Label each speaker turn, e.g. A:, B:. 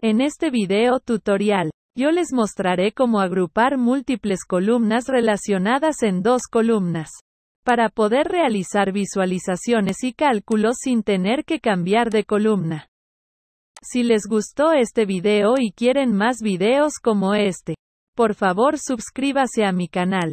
A: En este video tutorial, yo les mostraré cómo agrupar múltiples columnas relacionadas en dos columnas. Para poder realizar visualizaciones y cálculos sin tener que cambiar de columna. Si les gustó este video y quieren más videos como este, por favor suscríbase a mi
B: canal.